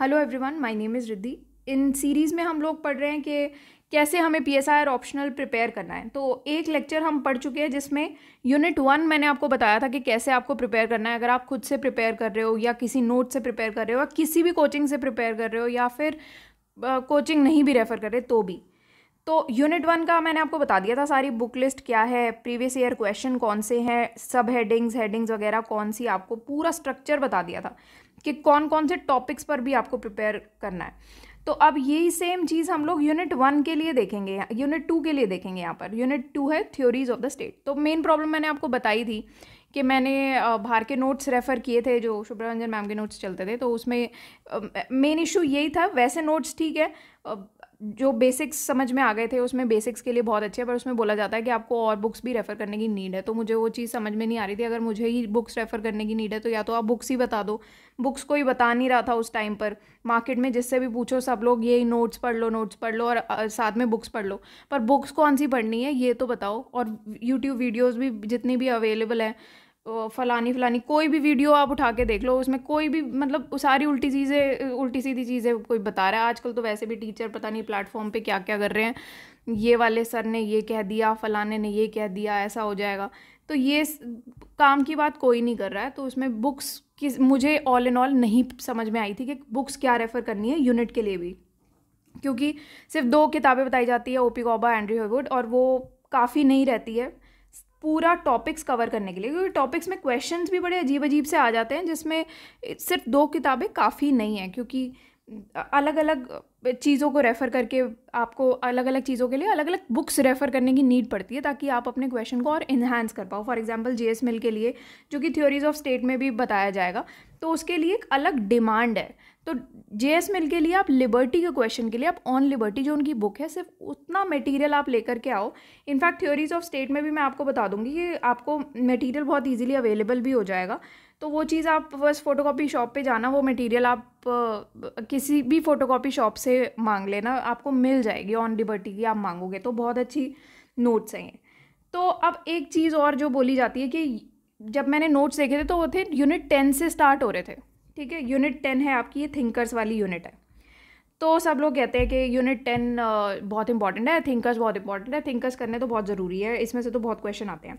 hello everyone my name is Riddhi इन series में हम लोग पढ़ रहे हैं कि कैसे हमें P S I R optional prepare करना है तो एक लेक्चर हम पढ़ चुके हैं जिसमें यूनिट वन मैंने आपको बताया था कि कैसे आपको प्रिपेयर करना है अगर आप खुद से प्रिपेयर कर रहे हो या किसी नोट से प्रिपेयर कर रहे हो या किसी भी कोचिंग से प्रिपेयर कर रहे हो या फिर कोचिंग नहीं भी रेफ़र कर रहे तो भी तो यूनिट वन का मैंने आपको बता दिया था सारी बुक लिस्ट क्या है प्रीवियस ईयर क्वेश्चन कौन से हैं सब हेडिंग्स हेडिंग्स वगैरह कौन सी आपको पूरा स्ट्रक्चर बता दिया था कि कौन कौन से टॉपिक्स पर भी आपको प्रिपेयर करना है तो अब यही सेम चीज़ हम लोग यूनिट वन के लिए देखेंगे यूनिट टू के लिए देखेंगे यहाँ पर यूनिट टू है थ्योरीज ऑफ द स्टेट तो मेन प्रॉब्लम मैंने आपको बताई थी कि मैंने बाहर के नोट्स रेफ़र किए थे जो शुभ्रंजन मैम के नोट्स चलते थे तो उसमें मेन इशू यही था वैसे नोट्स ठीक है जो बेसिक्स समझ में आ गए थे उसमें बेसिक्स के लिए बहुत अच्छे पर उसमें बोला जाता है कि आपको और बुक्स भी रेफ़र करने की नीड है तो मुझे वो चीज़ समझ में नहीं आ रही थी अगर मुझे ही बुक्स रेफ़र करने की नीड है तो या तो आप बुक्स ही बता दो बुक्स कोई बता नहीं रहा था उस टाइम पर मार्केट में जिससे भी पूछो सब लोग ये नोट्स पढ़ लो नोट्स पढ़ लो और साथ में बुक्स पढ़ लो पर बुक्स कौन सी पढ़नी है ये तो बताओ और यूट्यूब वीडियोज़ भी जितनी भी अवेलेबल हैं फ़लानी फ़लानी कोई भी वीडियो आप उठा के देख लो उसमें कोई भी मतलब सारी उल्टी चीज़ें उल्टी सीधी चीज़ें कोई बता रहा है आजकल तो वैसे भी टीचर पता नहीं प्लेटफॉर्म पे क्या क्या कर रहे हैं ये वाले सर ने ये कह दिया फ़लाने ने ये कह दिया ऐसा हो जाएगा तो ये काम की बात कोई नहीं कर रहा है तो उसमें बुक्स की मुझे ऑल इन ऑल नहीं समझ में आई थी कि बुक्स क्या रेफ़र करनी है यूनिट के लिए भी क्योंकि सिर्फ दो किताबें बताई जाती है ओपी गौबा एंड्री हॉवुड और वो काफ़ी नहीं रहती है पूरा टॉपिक्स कवर करने के लिए क्योंकि टॉपिक्स में क्वेश्चंस भी बड़े अजीब अजीब से आ जाते हैं जिसमें सिर्फ दो किताबें काफ़ी नहीं हैं क्योंकि अलग अलग चीज़ों को रेफ़र करके आपको अलग अलग चीज़ों के लिए अलग अलग बुक्स रेफ़र करने की नीड पड़ती है ताकि आप अपने क्वेश्चन को और इन्हांस कर पाओ for example J S Mill के लिए जो कि थ्योरीज ऑफ स्टेट में भी बताया जाएगा तो उसके लिए एक अलग डिमांड है तो जे एस मिल के लिए आप लिबर्टी के क्वेश्चन के लिए आप ऑन लिबर्टी जो उनकी बुक है सिर्फ उतना मटेरियल आप लेकर के आओ इनफैक्ट थ्योरीज ऑफ स्टेट में भी मैं आपको बता दूंगी कि आपको मटेरियल बहुत इजीली अवेलेबल भी हो जाएगा तो वो चीज़ आप बस फोटोकॉपी शॉप पे जाना वो मटेरियल आप किसी भी फोटोकॉपी शॉप से मांग लेना आपको मिल जाएगी ऑन लिबर्टी की आप मांगोगे तो बहुत अच्छी नोट्स हैं तो अब एक चीज़ और जो बोली जाती है कि जब मैंने नोट्स देखे थे तो वो थे यूनिट टेन से स्टार्ट हो रहे थे ठीक है यूनिट टेन है आपकी ये थिंकर्स वाली यूनिट है तो सब लोग कहते हैं कि यूनिट टेन बहुत इंपॉर्टेंट है थिंकर्स बहुत इंपॉर्टेंट है थिंकर्स करने तो बहुत ज़रूरी है इसमें से तो बहुत क्वेश्चन आते हैं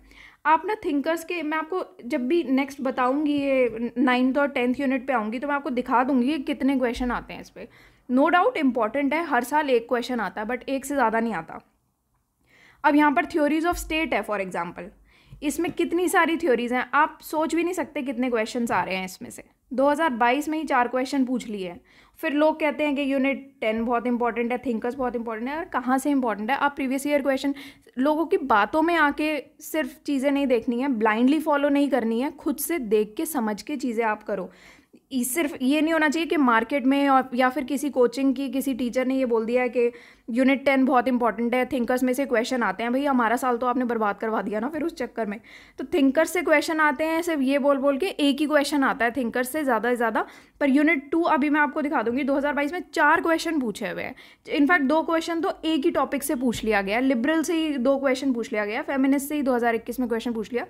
आप ना थिंकर्स के मैं आपको जब भी नेक्स्ट बताऊंगी ये नाइन्थ और टेंथ यूनिट पे आऊँगी तो मैं आपको दिखा दूंगी कि कितने क्वेश्चन आते हैं इस पर नो डाउट इंपॉर्टेंट है हर साल एक क्वेश्चन आता है बट एक से ज़्यादा नहीं आता अब यहाँ पर थ्योरीज ऑफ स्टेट है फॉर एग्ज़ाम्पल इसमें कितनी सारी थ्योरीज हैं आप सोच भी नहीं सकते कितने क्वेश्चन आ रहे हैं इसमें से 2022 में ही चार क्वेश्चन पूछ लिए फिर लोग कहते हैं कि यूनिट टेन बहुत इंपॉर्टेंट है थिंकर्स बहुत इंपॉर्टेंट है और कहाँ से इंपॉर्टेंट है आप प्रीवियस ईयर क्वेश्चन लोगों की बातों में आके सिर्फ चीज़ें नहीं देखनी है ब्लाइंडली फॉलो नहीं करनी है खुद से देख के समझ के चीज़ें आप करो सिर्फ ये नहीं होना चाहिए कि मार्केट में और या फिर किसी कोचिंग की किसी टीचर ने ये बोल दिया है कि यूनिट टेन बहुत इंपॉर्टेंट है थिंकर्स में से क्वेश्चन आते हैं भाई हमारा साल तो आपने बर्बाद करवा दिया ना फिर उस चक्कर में तो थिंकर्स से क्वेश्चन आते हैं सिर्फ ये बोल बोल के एक ही क्वेश्चन आता है थिंकर्स से ज़्यादा से ज़्यादा पर यूनिट टू अभी मैं आपको दिखा दूंगी 2022 में चार क्वेश्चन पूछे हुए हैं इनफैक्ट दो क्वेश्चन तो एक ही टॉपिक से पूछ लिया गया लिबरल से ही दो क्वेश्चन पूछ लिया गया फेमिनिस्ट से ही दो में क्वेश्चन पूछ लिया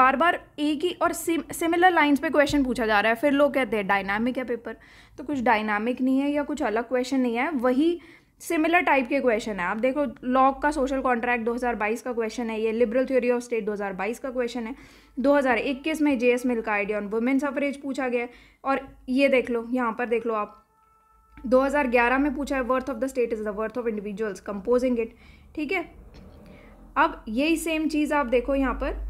बार बार एक ही और सिमिलर लाइन्स पर क्वेश्चन पूछा जा रहा है फिर लोग कहते हैं डायनामिक है पेपर तो कुछ डायनामिक नहीं है या कुछ अलग क्वेश्चन नहीं है वही सिमिलर टाइप के क्वेश्चन है आप देखो लॉक का सोशल कॉन्ट्रैक्ट 2022 का क्वेश्चन है ये लिबरल थ्योरी ऑफ स्टेट 2022 का क्वेश्चन है 2021 में जे एस मिल का आइडिया ऑन वुमेन सफरेज पूछा गया और ये देख लो यहाँ पर देख लो आप 2011 में पूछा है worth of the state is the worth of individuals composing it ठीक है अब यही सेम चीज़ आप देखो यहाँ पर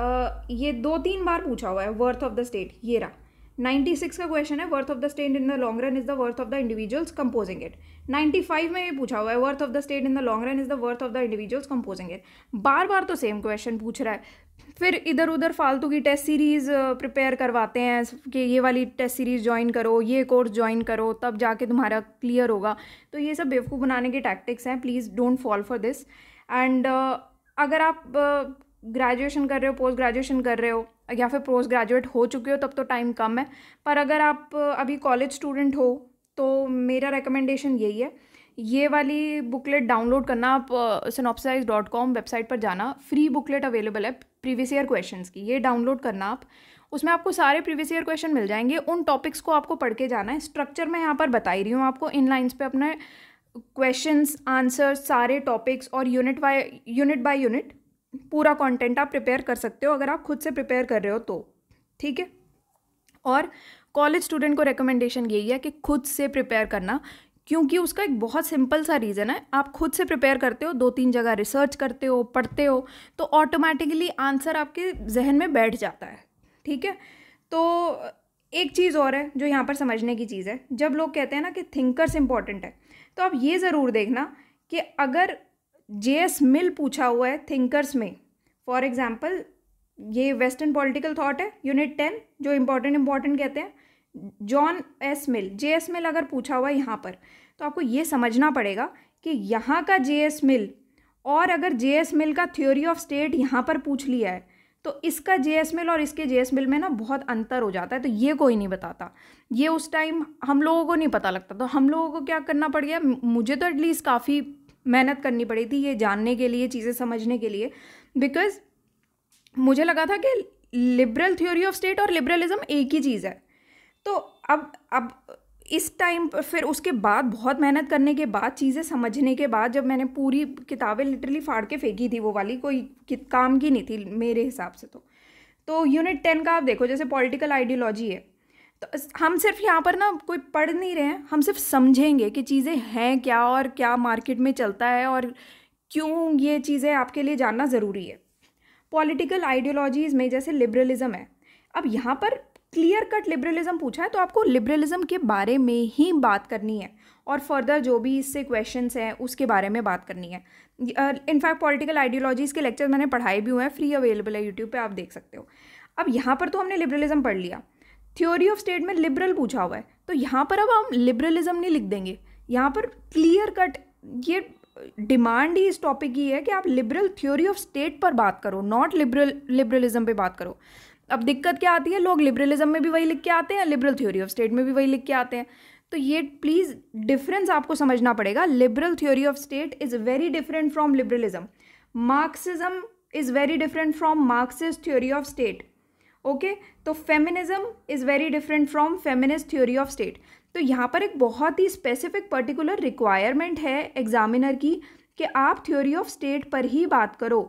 आ, ये दो तीन बार पूछा हुआ है वर्थ ऑफ द स्टेट ये रहा नाइन्टी सिक्स का क्वेश्चन है worth of the state in the long run is the worth of the individuals composing it ninety five में ये पूछा हुआ है worth of the state in the long run is the worth of the individuals composing it बार बार तो same question पूछ रहा है फिर इधर उधर फालतू की टेस्ट सीरीज़ प्रिपेयर करवाते हैं कि ये वाली टेस्ट सीरीज़ ज्वाइन करो ये कोर्स ज्वाइन करो तब जाके तुम्हारा क्लियर होगा तो ये सब बेवकूफ़ बनाने के टैक्टिक्स हैं please don't fall for this and अगर आप ग्रेजुएशन uh, कर रहे हो पोस्ट ग्रेजुएशन कर रहे हो या फिर पोस्ट ग्रेजुएट हो चुके हो तब तो टाइम कम है पर अगर आप अभी कॉलेज स्टूडेंट हो तो मेरा रिकमेंडेशन यही है ये वाली बुकलेट डाउनलोड करना आप सिनॉप्साइज डॉट कॉम वेबसाइट पर जाना फ्री बुकलेट अवेलेबल है प्रीवियस ईयर क्वेश्चन की ये डाउनलोड करना आप उसमें आपको सारे प्रीवियस ईयर क्वेश्चन मिल जाएंगे उन टॉपिक्स को आपको पढ़ के जाना है स्ट्रक्चर मैं यहाँ पर बता ही रही हूँ आपको इन लाइन्स पर अपने क्वेश्चंस आंसर्स सारे टॉपिक्स और unit by unit by unit पूरा कंटेंट आप प्रिपेयर कर सकते हो अगर आप खुद से प्रिपेयर कर रहे हो तो ठीक है और कॉलेज स्टूडेंट को रिकमेंडेशन यही है कि खुद से प्रिपेयर करना क्योंकि उसका एक बहुत सिंपल सा रीज़न है आप खुद से प्रिपेयर करते हो दो तीन जगह रिसर्च करते हो पढ़ते हो तो ऑटोमेटिकली आंसर आपके जहन में बैठ जाता है ठीक है तो एक चीज़ और है जो यहाँ पर समझने की चीज़ है जब लोग कहते हैं ना कि थिंकर्स इंपॉर्टेंट है तो आप ये ज़रूर देखना कि अगर जे एस मिल पूछा हुआ है थिंकर्स में फॉर एग्जाम्पल ये वेस्टर्न पॉलिटिकल थॉट है यूनिट टेन जो इम्पोर्टेंट इम्पॉर्टेंट कहते हैं John S Mill J S Mill अगर पूछा हुआ है यहाँ पर तो आपको ये समझना पड़ेगा कि यहाँ का जे एस मिल और अगर जे एस मिल का थ्योरी ऑफ स्टेट यहाँ पर पूछ लिया है तो इसका जे एस मिल और इसके जे एस मिल में ना बहुत अंतर हो जाता है तो ये कोई नहीं बताता ये उस टाइम हम लोगों को नहीं पता लगता तो हम लोगों को क्या करना पड़ गया मुझे तो एटलीस्ट काफ़ी मेहनत करनी पड़ी थी ये जानने के लिए चीज़ें समझने के लिए बिकॉज मुझे लगा था कि लिबरल थ्योरी ऑफ स्टेट और लिबरलिज्म एक ही चीज़ है तो अब अब इस टाइम पर फिर उसके बाद बहुत मेहनत करने के बाद चीज़ें समझने के बाद जब मैंने पूरी किताबें लिटरली फाड़ के फेंकी थी वो वाली कोई काम की नहीं थी मेरे हिसाब से तो तो यूनिट टेन का आप देखो जैसे पॉलिटिकल आइडियोलॉजी है तो हम सिर्फ यहाँ पर ना कोई पढ़ नहीं रहे हैं हम सिर्फ समझेंगे कि चीज़ें हैं क्या और क्या मार्केट में चलता है और क्यों ये चीज़ें आपके लिए जानना ज़रूरी है पॉलिटिकल आइडियोलॉजीज़ में जैसे लिबरलिज़म है अब यहाँ पर क्लियर कट लिबरलिज़म पूछा है तो आपको लिबरलिज़म के बारे में ही बात करनी है और फर्दर जो भी इससे क्वेश्चंस हैं उसके बारे में बात करनी है इनफैक्ट पॉलिटिकल आइडियोलॉजीज़ के लेक्चर मैंने पढ़ाए भी हुए हैं फ्री अवेलेबल है यूट्यूब पे आप देख सकते हो अब यहाँ पर तो हमने लिबरलिज़म पढ़ लिया थ्योरी ऑफ स्टेट में लिबरल पूछा हुआ है तो यहाँ पर अब हम लिबरलिज्म नहीं लिख देंगे यहाँ पर क्लियर कट ये डिमांड ही इस टॉपिक की है कि आप लिबरल थ्योरी ऑफ स्टेट पर बात करो नॉट लिबरल लिबरलिज्म पे बात करो अब दिक्कत क्या आती है लोग लिबरलिज्म में भी वही लिख के आते हैं लिबरल थ्योरी ऑफ स्टेट में भी वही लिख के आते हैं तो ये प्लीज़ डिफरेंस आपको समझना पड़ेगा liberal theory of state is very different from liberalism Marxism is very different from Marxist theory of state okay तो feminism is very different from feminist theory of state तो यहाँ पर एक बहुत ही स्पेसिफिक पर्टिकुलर रिक्वायरमेंट है एग्जामिनर की कि आप थ्योरी ऑफ स्टेट पर ही बात करो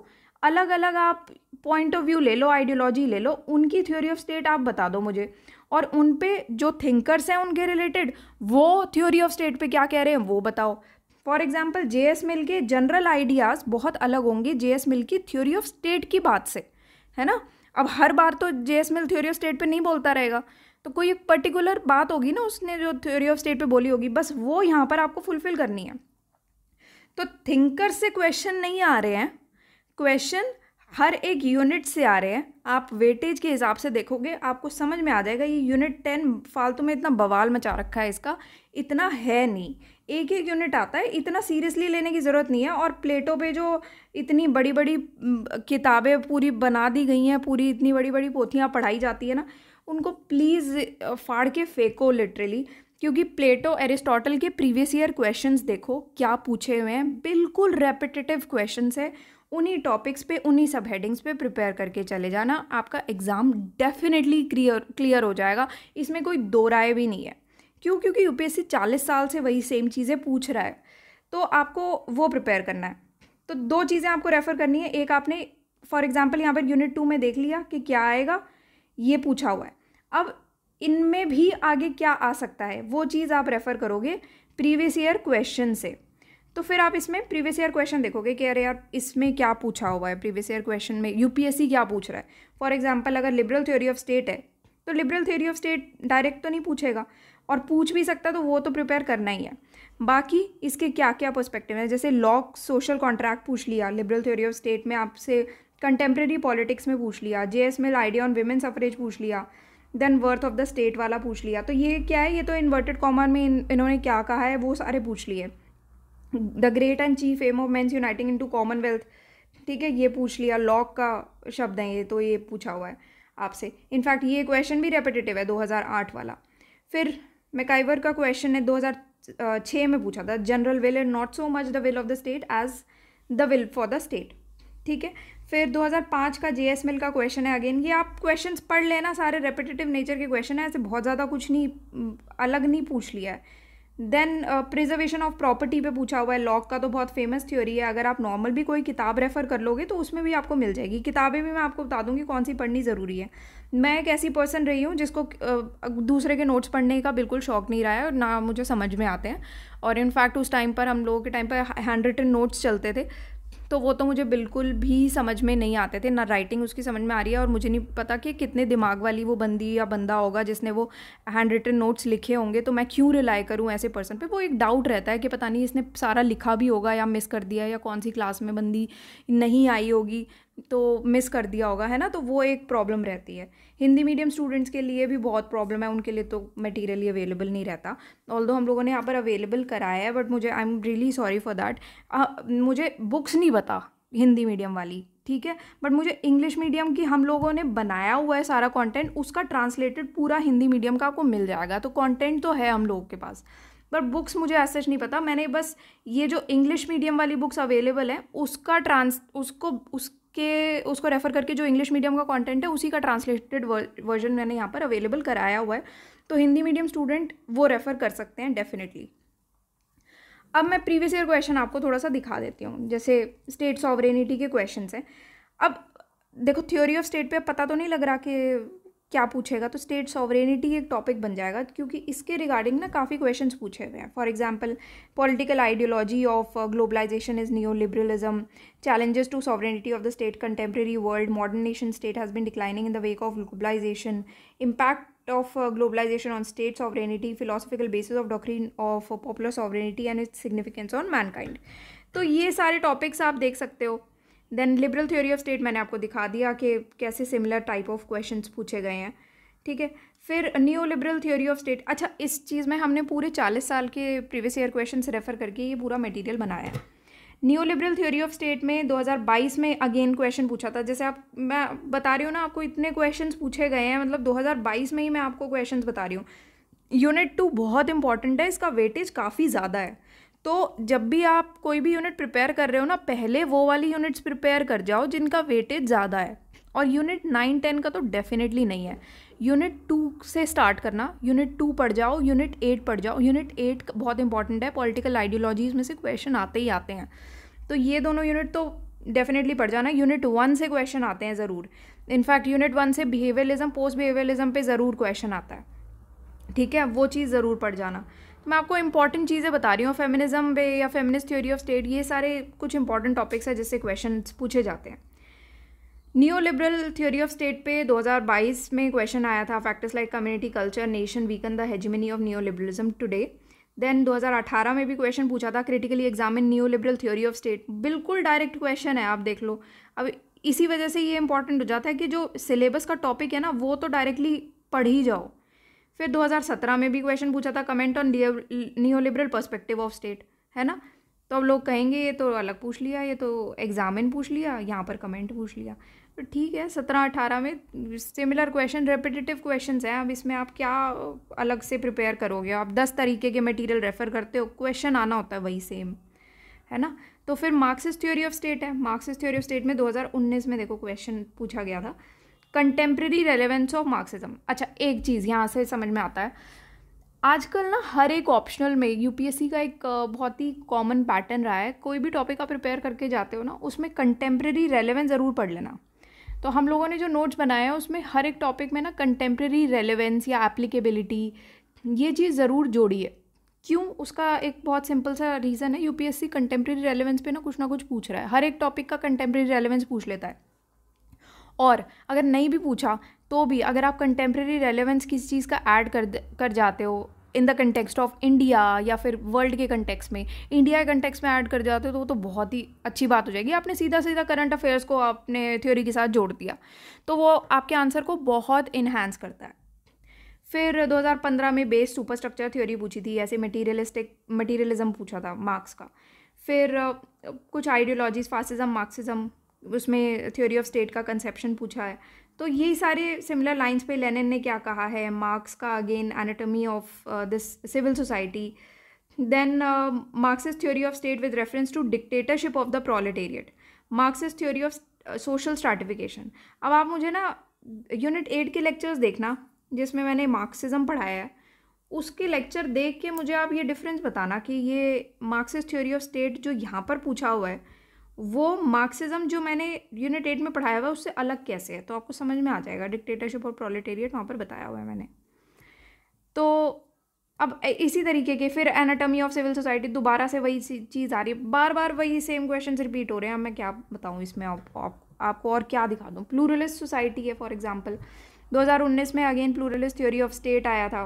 अलग अलग आप पॉइंट ऑफ व्यू ले लो आइडियोलॉजी ले लो उनकी थ्योरी ऑफ स्टेट आप बता दो मुझे और उन पे जो थिंकर्स हैं उनके रिलेटेड वो थ्योरी ऑफ स्टेट पे क्या कह रहे हैं वो बताओ for example J S Mill के जनरल आइडियाज़ बहुत अलग होंगे जे एस मिल की थ्योरी ऑफ स्टेट की बात से है ना अब हर बार तो J S Mill theory of state पर नहीं बोलता रहेगा तो कोई एक पर्टिकुलर बात होगी ना उसने जो थ्योरी ऑफ स्टेट पर बोली होगी बस वो यहाँ पर आपको फुलफिल करनी है तो थिंकर से क्वेश्चन नहीं आ रहे हैं क्वेश्चन हर एक यूनिट से आ रहे हैं आप वेटेज के हिसाब से देखोगे आपको समझ में आ जाएगा ये यूनिट टेन फालतू में इतना बवाल मचा रखा है इसका इतना है नहीं एक एक यूनिट आता है इतना सीरियसली लेने की ज़रूरत नहीं है और प्लेटों पे जो इतनी बड़ी बड़ी किताबें पूरी बना दी गई हैं पूरी इतनी बड़ी बड़ी पोथियाँ पढ़ाई जाती है ना उनको प्लीज़ फाड़ के फेंको लिटरली क्योंकि प्लेटो एरिस्टोटल के प्रीवियस ईयर क्वेश्चंस देखो क्या पूछे हुए हैं बिल्कुल रेपिटेटिव क्वेश्चंस है उन्हीं टॉपिक्स पे उन्हीं सब हेडिंग्स पे प्रिपेयर करके चले जाना आपका एग्ज़ाम डेफिनेटली क्लियर क्लियर हो जाएगा इसमें कोई दो राय भी नहीं है क्यों क्योंकि यूपीएससी चालीस साल से वही सेम चीज़ें पूछ रहा है तो आपको वो प्रिपेयर करना है तो दो चीज़ें आपको रेफ़र करनी है एक आपने फॉर एग्ज़ाम्पल यहाँ पर यूनिट टू में देख लिया कि क्या आएगा ये पूछा हुआ है अब इनमें भी आगे क्या आ सकता है वो चीज़ आप रेफ़र करोगे प्रीवियस ईयर क्वेश्चन से तो फिर आप इसमें प्रीवियस ईयर क्वेश्चन देखोगे कि अरे यार इसमें क्या पूछा हुआ है प्रीवियस ईयर क्वेश्चन में यूपीएससी क्या पूछ रहा है फॉर एग्जाम्पल अगर लिबरल थ्योरी ऑफ स्टेट है तो liberal theory of state direct तो नहीं पूछेगा और पूछ भी सकता तो वो तो प्रिपेयर करना ही है बाकी इसके क्या क्या पर्सपेक्टिव है जैसे लॉ सोशल कॉन्ट्रैक्ट पूछ लिया लिबरल थ्योरी ऑफ स्टेट में आपसे कंटेम्प्रेरी पॉलिटिक्स में पूछ लिया J S Mill idea on women's suffrage पूछ लिया then worth of the state वाला पूछ लिया तो ये क्या है ये तो इन्वर्टेड कॉमन में इन, इन्होंने क्या कहा है वो सारे पूछ लिए the great and chief aim of men's uniting into commonwealth ठीक है ये पूछ लिया लॉक का शब्द है ये तो ये पूछा हुआ है आपसे इनफैक्ट ये क्वेश्चन भी रेपिटेटिव है 2008 वाला फिर मैकाइवर का क्वेश्चन है 2006 में पूछा था general will and not so much the will of the state as the will for the state ठीक है फिर 2005 का जे एस मिल का क्वेश्चन है अगेन ये आप क्वेश्चंस पढ़ लेना सारे रेपिटेटिव नेचर के क्वेश्चन है ऐसे बहुत ज़्यादा कुछ नहीं अलग नहीं पूछ लिया है देन प्रिजर्वेशन ऑफ प्रॉपर्टी पे पूछा हुआ है लॉक का तो बहुत फेमस थ्योरी है अगर आप नॉर्मल भी कोई किताब रेफ़र कर लोगे तो उसमें भी आपको मिल जाएगी किताबें भी मैं आपको बता दूंगी कौन सी पढ़नी ज़रूरी है मैं एक ऐसी पर्सन रही हूँ जिसको uh, दूसरे के नोट्स पढ़ने का बिल्कुल शौक नहीं रहा है और ना मुझे समझ में आते हैं और इनफैक्ट उस टाइम पर हम लोगों के टाइम पर हैंड रिटन नोट्स चलते थे तो वो तो मुझे बिल्कुल भी समझ में नहीं आते थे ना राइटिंग उसकी समझ में आ रही है और मुझे नहीं पता कि कितने दिमाग वाली वो बंदी या बंदा होगा जिसने वो हैंड रिटन नोट्स लिखे होंगे तो मैं क्यों रिलाई करूँ ऐसे पर्सन पे वो एक डाउट रहता है कि पता नहीं इसने सारा लिखा भी होगा या मिस कर दिया या कौन सी क्लास में बंदी नहीं आई होगी तो मिस कर दिया होगा है ना तो वो एक प्रॉब्लम रहती है हिंदी मीडियम स्टूडेंट्स के लिए भी बहुत प्रॉब्लम है उनके लिए तो मटेरियल ही अवेलेबल नहीं रहता ऑल हम लोगों ने यहाँ पर अवेलेबल कराया है बट मुझे I am really sorry for that मुझे बुक्स नहीं पता हिंदी मीडियम वाली ठीक है बट मुझे इंग्लिश मीडियम की हम लोगों ने बनाया हुआ है सारा कंटेंट उसका ट्रांसलेटेड पूरा हिंदी मीडियम का आपको मिल जाएगा तो कंटेंट तो है हम लोगों के पास पर बुक्स मुझे ऐसे नहीं पता मैंने बस ये जो इंग्लिश मीडियम वाली बुक्स अवेलेबल हैं उसका ट्रांस उसको उस के उसको रेफ़र करके जो इंग्लिश मीडियम का कंटेंट है उसी का ट्रांसलेटेड वर्जन मैंने यहाँ पर अवेलेबल कराया हुआ है तो हिंदी मीडियम स्टूडेंट वो रेफ़र कर सकते हैं डेफिनेटली अब मैं प्रीवियस ईयर क्वेश्चन आपको थोड़ा सा दिखा देती हूँ जैसे स्टेट सॉवरेनिटी के क्वेश्चन हैं अब देखो थ्योरी ऑफ स्टेट पे पता तो नहीं लग रहा कि क्या पूछेगा तो स्टेट सॉवरेनिटी एक टॉपिक बन जाएगा क्योंकि इसके रिगार्डिंग ना काफ़ी क्वेश्चन पूछे हुए हैं for example political ideology of globalisation is new liberalism challenges to sovereignty of the state contemporary world modern nation state has been declining in the wake of globalisation impact of globalisation on state sovereignty philosophical basis of doctrine of popular sovereignty and its significance on mankind तो ये सारे topics आप देख सकते हो then liberal theory of state मैंने आपको दिखा दिया कि कैसे सिमिलर टाइप ऑफ क्वेश्चन पूछे गए हैं ठीक है फिर new liberal theory of state अच्छा इस चीज़ में हमने पूरे चालीस साल के प्रीवियस ईयर क्वेश्चन रेफर करके ये पूरा मटीरियल बनाया है new liberal theory of state में 2022 में अगेन क्वेश्चन पूछा था जैसे आप मैं बता रही हूँ ना आपको इतने क्वेश्चन पूछे गए हैं मतलब 2022 में ही मैं आपको क्वेश्चन बता रही हूँ यूनिट टू बहुत इंपॉर्टेंट है इसका वेटेज काफ़ी ज़्यादा है तो जब भी आप कोई भी यूनिट प्रिपेयर कर रहे हो ना पहले वो वाली यूनिट्स प्रिपेयर कर जाओ जिनका वेटेज ज़्यादा है और यूनिट नाइन टेन का तो डेफिनेटली नहीं है यूनिट टू से स्टार्ट करना यूनिट टू पढ़ जाओ यूनिट एट पढ़ जाओ यूनिट एट बहुत इंपॉर्टेंट है पॉलिटिकल आइडियोलॉजीज में से क्वेश्चन आते ही आते हैं तो ये दोनों यूनिट तो डेफिनेटली पढ़ जाना यूनिट वन से क्वेश्चन आते हैं ज़रूर इनफैक्ट यूनिट वन से बिहेवियरलिज्म पोस्ट बिहेवियरलिज्म पे ज़रूर क्वेश्चन आता है ठीक है वो चीज़ ज़रूर पढ़ जाना मैं आपको इंपॉर्टेंट चीज़ें बता रही हूँ फेमिनिज्म पे या फेमिनिस्ट थ्योरी ऑफ स्टेट ये सारे कुछ इंपॉर्टेंट टॉपिक्स हैं जिससे क्वेश्चन पूछे जाते हैं new liberal theory of state पे 2022 में क्वेश्चन आया था factors like community culture nation weaken the hegemony of new liberalism today then 2018 में भी क्वेश्चन पूछा था critically examine new liberal theory of state बिल्कुल डायरेक्ट क्वेश्चन है आप देख लो अब इसी वजह से ये इंपॉर्टेंट हो जाता है कि जो सिलेबस का टॉपिक है ना वो तो डायरेक्टली पढ़ ही जाओ फिर 2017 में भी क्वेश्चन पूछा था comment on neo liberal perspective of state है ना तो अब लोग कहेंगे ये तो अलग पूछ लिया ये तो एग्जामिन पूछ लिया यहाँ पर कमेंट पूछ लिया तो ठीक है सत्रह अठारह में सिमिलर क्वेश्चन रेपिटेटिव क्वेश्चन हैं अब इसमें आप क्या अलग से प्रिपेयर करोगे आप दस तरीके के मटेरियल रेफ़र करते हो क्वेश्चन आना होता है वही सेम है ना तो फिर मार्क्सिस थ्योरी ऑफ स्टेट है मार्क्सिस थ्योरी ऑफ स्टेट में 2019 में देखो क्वेश्चन पूछा गया था कंटेम्प्रेरी रेलेवेंस ऑफ मार्क्सिज्म अच्छा एक चीज़ यहाँ से समझ में आता है आजकल ना हर एक ऑप्शनल में यूपीएससी का एक बहुत ही कॉमन पैटर्न रहा है कोई भी टॉपिक आप प्रिपेयर करके जाते हो ना उसमें कंटेम्प्रेरी रेलेवेंस ज़रूर पढ़ लेना तो हम लोगों ने जो नोट्स बनाए हैं उसमें हर एक टॉपिक में ना कंटेम्प्रेरी रेलेवेंस या एप्लीकेबिलिटी ये चीज़ ज़रूर जोड़ी है क्यों उसका एक बहुत सिंपल सा रीज़न है यूपीएससी कंटेम्प्रेरी रेलेवेंस पे ना कुछ ना कुछ पूछ रहा है हर एक टॉपिक का कंटेम्प्रेरी रेलेवेंस पूछ लेता है और अगर नहीं भी पूछा तो भी अगर आप कंटेम्प्रेरी रेलिवेंस किसी चीज़ का ऐड कर कर जाते हो in the context of India या फिर वर्ल्ड के कंटेक्स में इंडिया के कंटेक्स में ऐड कर जाते हो तो वो तो बहुत ही अच्छी बात हो जाएगी आपने सीधा सीधा करंट अफेयर्स को आपने थ्योरी के साथ जोड़ दिया तो वो आपके आंसर को बहुत इन्हांस करता है फिर 2015 में बेस स्ट्रक्चर थ्योरी पूछी थी ऐसे मटीरियलिस्टिक मटीरियलिज्म पूछा था मार्क्स का फिर कुछ आइडियोलॉजीज फासिज्म मार्क्सिज्म उसमें थ्योरी ऑफ स्टेट का कंसेप्शन पूछा है तो ये सारे सिमिलर लाइंस पे लेनिन ने क्या कहा है मार्क्स का again anatomy of this civil society then Marxist theory of state with reference to dictatorship of the proletariat Marxist theory of social stratification अब आप मुझे ना यूनिट एट के लेक्चर्स देखना जिसमें मैंने मार्क्सिज्म पढ़ाया है उसके लेक्चर देख के मुझे आप ये डिफरेंस बताना कि ये मार्क्सिस्ट थ्योरी ऑफ स्टेट जो यहाँ पर पूछा हुआ है वो मार्क्सिज्म जो मैंने यूनिट एट में पढ़ाया हुआ है उससे अलग कैसे है तो आपको समझ में आ जाएगा डिक्टेटरशिप और प्रोलेटेरिएट वहाँ पर बताया हुआ है मैंने तो अब इसी तरीके के फिर एनाटॉमी ऑफ सिविल सोसाइटी दोबारा से वही चीज़ आ रही है बार बार वही सेम क्वेश्चन रिपीट हो रहे हैं अब मैं क्या बताऊँ इसमें आप, आप, आपको और क्या दिखा दूँ प्लूरलिस्ट सोसाइटी है फॉर एग्ज़ाम्पल 2019 में again pluralist theory of state आया था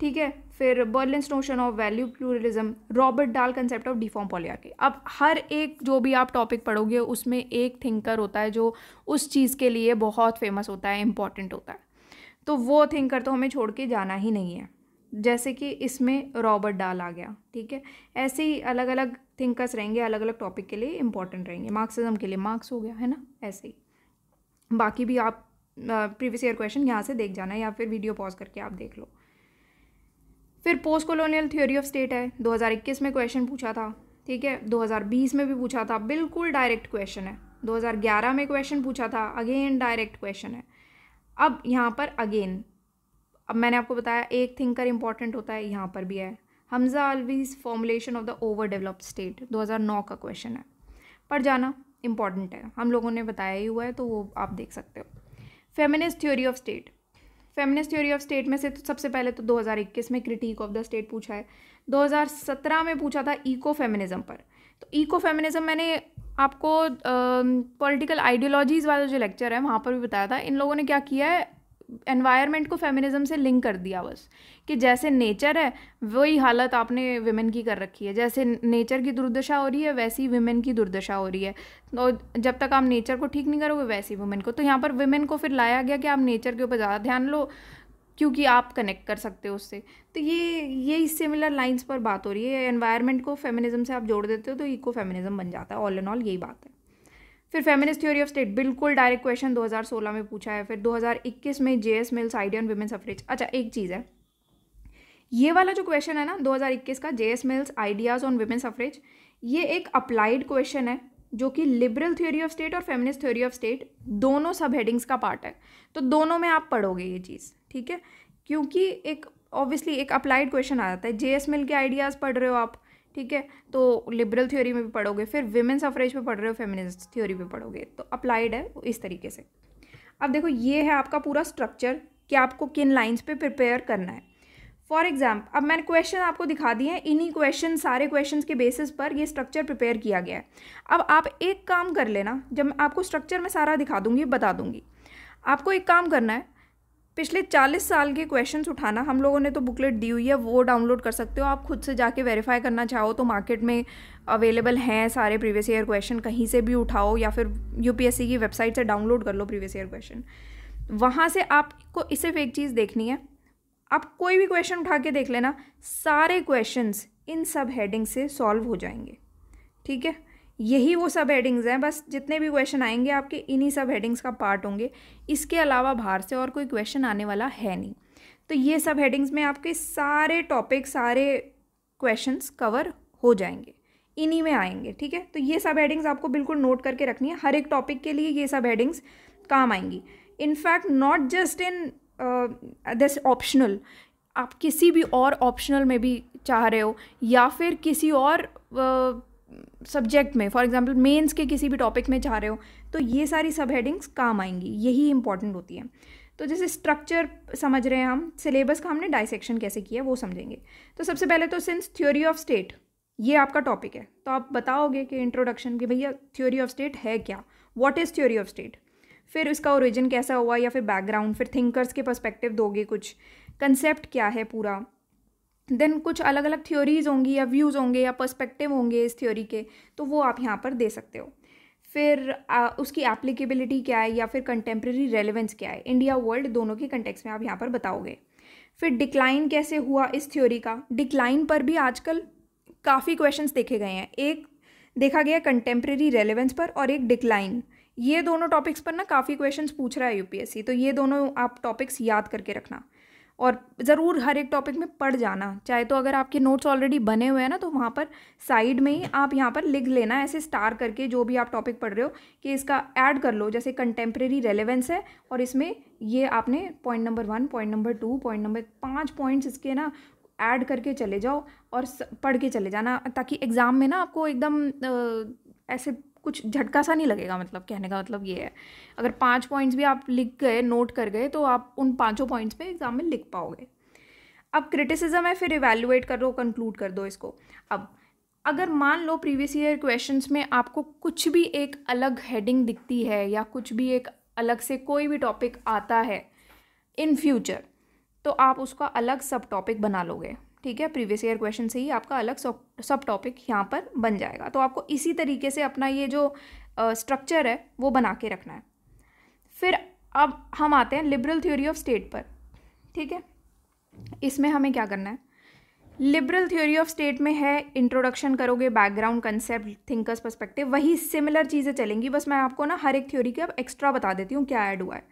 ठीक है फिर Berlin notion of value pluralism Robert Dahl concept of डिफॉर्म के अब हर एक जो भी आप टॉपिक पढ़ोगे उसमें एक थिंकर होता है जो उस चीज़ के लिए बहुत फेमस होता है इम्पॉर्टेंट होता है तो वो थिंकर तो हमें छोड़ के जाना ही नहीं है जैसे कि इसमें रॉबर्ट डाल आ गया ठीक है ऐसे ही अलग अलग थिंकर्स रहेंगे अलग अलग टॉपिक के लिए इंपॉर्टेंट रहेंगे मार्क्सिज्म के लिए मार्क्स हो गया है ना ऐसे ही बाकी भी आप प्रीवियस ईयर क्वेश्चन यहाँ से देख जाना या फिर वीडियो पॉज करके आप देख लो फिर post colonial theory of state है 2021 में क्वेश्चन पूछा था ठीक है 2020 में भी पूछा था बिल्कुल डायरेक्ट क्वेश्चन है 2011 में क्वेश्चन पूछा था अगेन डायरेक्ट क्वेश्चन है अब यहाँ पर अगेन अब मैंने आपको बताया एक थिंकर इम्पॉर्टेंट होता है यहाँ पर भी है Hamza Alavi's formulation of the over developed state 2009 का क्वेश्चन है पढ़ जाना इम्पॉर्टेंट है हम लोगों ने बताया ही हुआ है तो वो आप देख सकते हो feminist theory of state feminist theory of state में से तो सबसे पहले तो 2021 में क्रिटिक ऑफ द स्टेट पूछा है 2017 में पूछा था इको फेमिनिज्म पर तो इको फेमिनिज्म मैंने आपको पॉलिटिकल आइडियोलॉजीज़ वाला जो लेक्चर है वहाँ पर भी बताया था इन लोगों ने क्या किया है एनवायरमेंट को फेमिनिज्म से लिंक कर दिया बस कि जैसे नेचर है वही हालत आपने विमेन की कर रखी है जैसे नेचर की दुर्दशा हो रही है वैसी विमेन की दुर्दशा हो रही है और जब तक आप नेचर को ठीक नहीं करोगे वैसी वुमेन को तो यहाँ पर वुमेन को फिर लाया गया कि आप नेचर के ऊपर ज़्यादा ध्यान लो क्योंकि आप कनेक्ट कर सकते हो उससे तो ये ये सिमिलर लाइंस पर बात हो रही है एनवायरनमेंट को फेमिनिज्म से आप जोड़ देते हो तो इको फेमिनिज्म बन जाता है ऑल एंड ऑल यही बात है फिर फेमिनिस्ट थ्योरी ऑफ स्टेट बिल्कुल डायरेक्ट क्वेश्चन 2016 में पूछा है फिर 2021 में J S Mill's idea on women suffrage अच्छा एक चीज़ है ये वाला जो क्वेश्चन है ना 2021 का J S Mill's ideas on women suffrage ये एक अप्लाइड क्वेश्चन है जो कि लिबरल थ्योरी ऑफ स्टेट और फेमिनिस्ट थ्योरी ऑफ स्टेट दोनों सब हेडिंग्स का पार्ट है तो दोनों में आप पढ़ोगे ये चीज़ ठीक है क्योंकि एक ऑब्वियसली एक अप्लाइड क्वेश्चन आ जाता है जे एस मिल के आइडियाज़ पढ़ रहे हो आप ठीक है तो लिबरल थ्योरी में भी पढ़ोगे फिर विमेन सफरेज में पढ़ रहे हो फेमिनिस्ट थ्योरी में पढ़ोगे तो अप्लाइड है इस तरीके से अब देखो ये है आपका पूरा स्ट्रक्चर कि आपको किन लाइन्स पर प्रिपेयर करना है फॉर एग्जाम्पल अब मैंने क्वेश्चन आपको दिखा दिए हैं इन्हीं क्वेश्चन सारे क्वेश्चन के बेसिस पर ये स्ट्रक्चर प्रिपेयर किया गया है अब आप एक काम कर लेना जब आपको स्ट्रक्चर में सारा दिखा दूंगी बता दूंगी आपको एक काम करना है पिछले 40 साल के क्वेश्चंस उठाना हम लोगों ने तो बुकलेट दी हुई है वो डाउनलोड कर सकते हो आप खुद से जाके वेरीफाई करना चाहो तो मार्केट में अवेलेबल हैं सारे प्रीवियस ईयर क्वेश्चन कहीं से भी उठाओ या फिर यूपीएससी की वेबसाइट से डाउनलोड कर लो प्रीवियस ईयर क्वेश्चन वहाँ से आपको सिर्फ एक चीज़ देखनी है आप कोई भी क्वेश्चन उठा के देख लेना सारे क्वेश्चंस इन सब हेडिंग से सॉल्व हो जाएंगे ठीक है यही वो सब हेडिंग्स हैं बस जितने भी क्वेश्चन आएंगे आपके इन्हीं सब हेडिंग्स का पार्ट होंगे इसके अलावा बाहर से और कोई क्वेश्चन आने वाला है नहीं तो ये सब हेडिंग्स में आपके सारे टॉपिक सारे क्वेश्चंस कवर हो जाएंगे इन्हीं में आएंगे ठीक है तो ये सब हेडिंग्स आपको बिल्कुल नोट करके रखनी है हर एक टॉपिक के लिए ये सब हेडिंग्स काम आएंगी in fact not just in this optional आप किसी भी और ऑप्शनल में भी चाह रहे हो या फिर किसी और uh, सब्जेक्ट में फॉर एग्जाम्पल मेन्स के किसी भी टॉपिक में जा रहे हो तो ये सारी सब हेडिंग्स काम आएंगी यही इंपॉर्टेंट होती है तो जैसे स्ट्रक्चर समझ रहे हैं हम सिलेबस का हमने डाइसेक्शन कैसे किया है वो समझेंगे तो सबसे पहले तो सिंस थ्योरी ऑफ स्टेट ये आपका टॉपिक है तो आप बताओगे कि इंट्रोडक्शन कि भैया थ्योरी ऑफ स्टेट है क्या what is theory of state फिर इसका ओरिजिन कैसा हुआ या फिर बैकग्राउंड फिर थिंकर्स के पर्सपेक्टिव दोगे कुछ कंसेप्ट क्या है पूरा देन कुछ अलग अलग थ्योरीज होंगी या व्यूज़ होंगे या पर्सपेक्टिव होंगे इस थ्योरी के तो वो आप यहाँ पर दे सकते हो फिर आ, उसकी एप्लीकेबिलिटी क्या है या फिर कंटेम्प्रेरी रेलिवेंस क्या है इंडिया वर्ल्ड दोनों के कंटेक्स में आप यहाँ पर बताओगे फिर डिक्लाइन कैसे हुआ इस थ्योरी का डिक्लाइन पर भी आजकल काफ़ी क्वेश्चन देखे गए हैं एक देखा गया कंटेम्प्रेरी रेलिवेंस पर और एक डिक्लाइन ये दोनों टॉपिक्स पर ना काफ़ी क्वेश्चंस पूछ रहा है यूपीएससी तो ये दोनों आप टॉपिक्स याद करके रखना और ज़रूर हर एक टॉपिक में पढ़ जाना चाहे तो अगर आपके नोट्स ऑलरेडी बने हुए हैं ना तो वहाँ पर साइड में ही आप यहाँ पर लिख लेना ऐसे स्टार करके जो भी आप टॉपिक पढ़ रहे हो कि इसका ऐड कर लो जैसे कंटेम्प्रेरी रेलेवेंस है और इसमें ये आपने point number one point number two point number पाँच पॉइंट्स इसके ना ऐड करके चले जाओ और पढ़ के चले जाना ताकि एग्ज़ाम में ना आपको एकदम ऐसे कुछ झटका सा नहीं लगेगा मतलब कहने का मतलब ये है अगर पाँच पॉइंट्स भी आप लिख गए नोट कर गए तो आप उन पाँचों पॉइंट्स पे एग्ज़ाम में लिख पाओगे अब क्रिटिसिज्म है फिर इवेल्युएट कर दो कंक्लूड कर दो इसको अब अगर मान लो प्रीवियस ईयर क्वेश्चंस में आपको कुछ भी एक अलग हेडिंग दिखती है या कुछ भी एक अलग से कोई भी टॉपिक आता है इन फ्यूचर तो आप उसका अलग सब टॉपिक बना लोगे ठीक है प्रीवियस ईयर क्वेश्चन से ही आपका अलग सब टॉपिक यहाँ पर बन जाएगा तो आपको इसी तरीके से अपना ये जो स्ट्रक्चर uh, है वो बना के रखना है फिर अब हम आते हैं लिबरल थ्योरी ऑफ स्टेट पर ठीक है इसमें हमें क्या करना है लिबरल थ्योरी ऑफ स्टेट में है इंट्रोडक्शन करोगे बैकग्राउंड कंसेप्ट थिंकर्स पर्सपेक्टिव वही सिमिलर चीज़ें चलेंगी बस मैं आपको ना हर एक थ्योरी के अब एक्स्ट्रा बता देती हूँ क्या ऐड हुआ है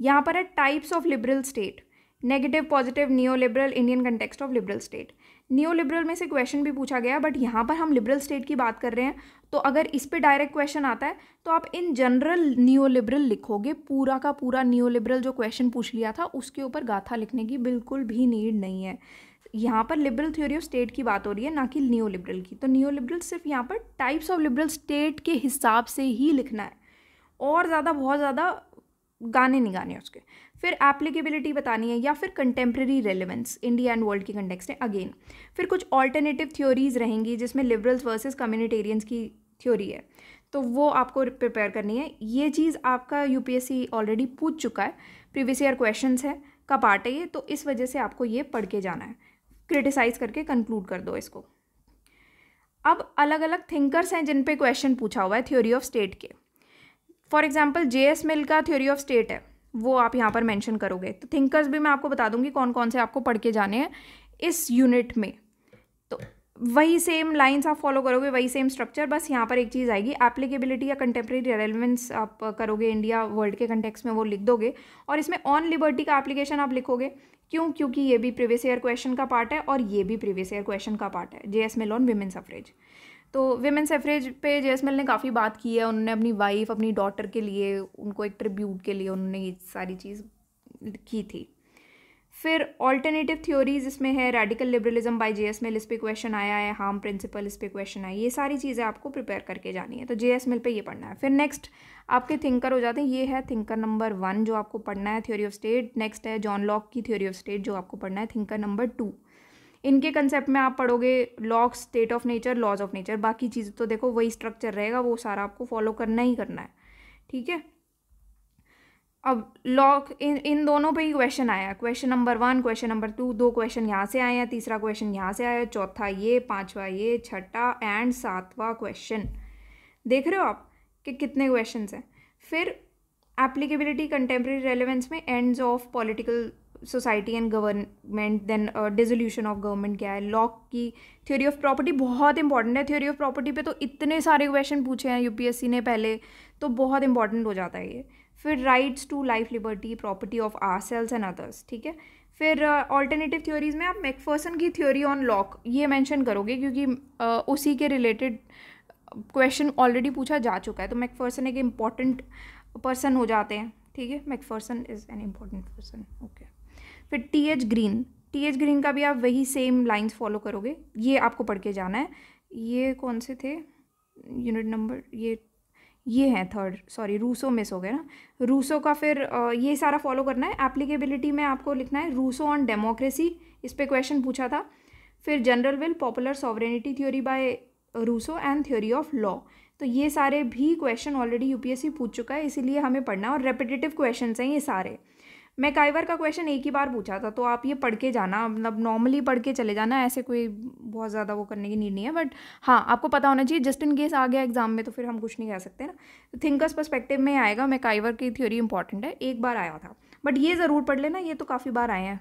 यहाँ पर है types of liberal state negative positive neo liberal Indian context of liberal state neo liberal में से क्वेश्चन भी पूछा गया बट यहाँ पर हम लिबरल स्टेट की बात कर रहे हैं तो अगर इस पे डायरेक्ट क्वेश्चन आता है तो आप इन जनरल न्यो लिबरल लिखोगे पूरा का पूरा न्यो लिबरल जो क्वेश्चन पूछ लिया था उसके ऊपर गाथा लिखने की बिल्कुल भी नीड नहीं है यहाँ पर लिबरल थ्योरी ऑफ स्टेट की बात हो रही है ना कि न्यो लिबरल की तो न्यो लिबरल सिर्फ यहाँ पर टाइप्स ऑफ लिबरल स्टेट के हिसाब से ही लिखना है और ज़्यादा बहुत ज़्यादा गाने नहीं गाने उसके फिर एप्लीकेबिलिटी बतानी है या फिर contemporary relevance India and world के कंटेक्स में अगेन फिर कुछ ऑल्टरनेटिव थ्योरीज रहेंगी जिसमें लिबरल्स वर्सेस कम्युनिटेरियंस की थ्योरी है तो वो आपको प्रिपेयर करनी है ये चीज़ आपका यू ऑलरेडी पूछ चुका है प्रीवियस ईयर क्वेश्चन है का पार्ट है ये तो इस वजह से आपको ये पढ़ के जाना है क्रिटिसाइज़ करके कंक्लूड कर दो इसको अब अलग अलग थिंकर्स हैं जिन पे क्वेश्चन पूछा हुआ है थ्योरी ऑफ स्टेट के for example J S Mill का थ्योरी ऑफ स्टेट है वो आप यहाँ पर मेंशन करोगे तो थिंकर्स भी मैं आपको बता दूंगी कौन कौन से आपको पढ़ के जाने हैं इस यूनिट में तो वही सेम लाइंस आप फॉलो करोगे वही सेम स्ट्रक्चर बस यहाँ पर एक चीज़ आएगी एप्लीकेबिलिटी या कंटेम्प्रेरी रेलिवेंस आप करोगे इंडिया वर्ल्ड के कंटेक्स में वो लिख दोगे और इसमें ऑन लिबर्टी का एप्लीकेशन आप लिखोगे क्यों क्योंकि ये भी प्रीवियस ईयर क्वेश्चन का पार्ट है और ये भी प्रीवियस ईयर क्वेश्चन का पार्ट है J S Mill on women suffrage तो विमेन सेफरेज पे जेएसमेल ने काफ़ी बात की है उन्होंने अपनी वाइफ अपनी डॉटर के लिए उनको एक ट्रिब्यूट के लिए उन्होंने ये सारी चीज़ की थी फिर ऑल्टरनेटिव थ्योरीज इसमें है radical liberalism by J S Mill इस पर क्वेश्चन आया है हार्म प्रिंसिपल इस पर क्वेश्चन आया ये सारी चीज़ें आपको प्रिपेयर करके जानी है तो जे एस मिल पर ये पढ़ना है फिर नेक्स्ट आपके थिंकर हो जाते हैं ये है थिंकर नंबर वन जो आपको पढ़ना है थ्योरी ऑफ स्टेट नेक्स्ट है जॉन लॉक की थ्योरी ऑफ स्टेट जो आपको पढ़ना है थिंकर नंबर टू इनके कंसेप्ट में आप पढ़ोगे Locke state of nature laws of nature बाकी चीज़ें तो देखो वही स्ट्रक्चर रहेगा वो सारा आपको फॉलो करना ही करना है ठीक है अब लॉक इन इन दोनों पे ही क्वेश्चन आया question number one question number two दो क्वेश्चन यहाँ से आए हैं तीसरा क्वेश्चन यहाँ से आया चौथा ये पांचवा ये छठा एंड सातवा क्वेश्चन देख रहे हो आप कि कितने क्वेश्चन हैं फिर एप्लीकेबिलिटी कंटेम्प्रेरी रेलिवेंस में ends of political society and government then dissolution of government क्या है लॉ की थ्योरी ऑफ प्रॉपर्टी बहुत इंपॉर्टेंट है थ्योरी ऑफ प्रॉपर्टी पे तो इतने सारे क्वेश्चन पूछे हैं यूपीएससी ने पहले तो बहुत इंपॉर्टेंट हो जाता है ये फिर rights to life liberty property of ourselves and others ठीक है फिर ऑल्टरनेटिव uh, थ्योरीज में आप मैकफर्सन की थ्योरी ऑन लॉक ये मेंशन करोगे क्योंकि uh, उसी के रिलेटेड क्वेश्चन ऑलरेडी पूछा जा चुका है तो मैकफर्सन एक इम्पॉर्टेंट पर्सन हो जाते हैं ठीक है Macpherson is an important person okay फिर T H Green T H Green का भी आप वही सेम लाइंस फॉलो करोगे ये आपको पढ़ के जाना है ये कौन से थे यूनिट नंबर ये ये हैं थर्ड सॉरी रूसो मिस हो गया ना रूसो का फिर ये सारा फॉलो करना है एप्लीकेबिलिटी में आपको लिखना है रूसो ऑन डेमोक्रेसी इस पर क्वेश्चन पूछा था फिर general will popular sovereignty theory by Rousseau and theory of law तो ये सारे भी क्वेश्चन ऑलरेडी यूपीएससी पूछ चुका है इसीलिए हमें पढ़ना है और रेपिटेटिव क्वेश्चन हैं ये सारे मैं काइवर का क्वेश्चन एक ही बार पूछा था तो आप ये पढ़ के जाना मतलब नॉर्मली पढ़ के चले जाना ऐसे कोई बहुत ज़्यादा वो करने की नीड नहीं है बट हाँ आपको पता होना चाहिए जस्ट इन केस आ गया एग्जाम में तो फिर हम कुछ नहीं कह सकते ना थिंकर्स परस्पेक्टिव में आएगा मैं काइवर की थ्योरी इंपॉर्टेंट है एक बार आया था बट ये ज़रूर पढ़ लेना ये तो काफ़ी बार आए हैं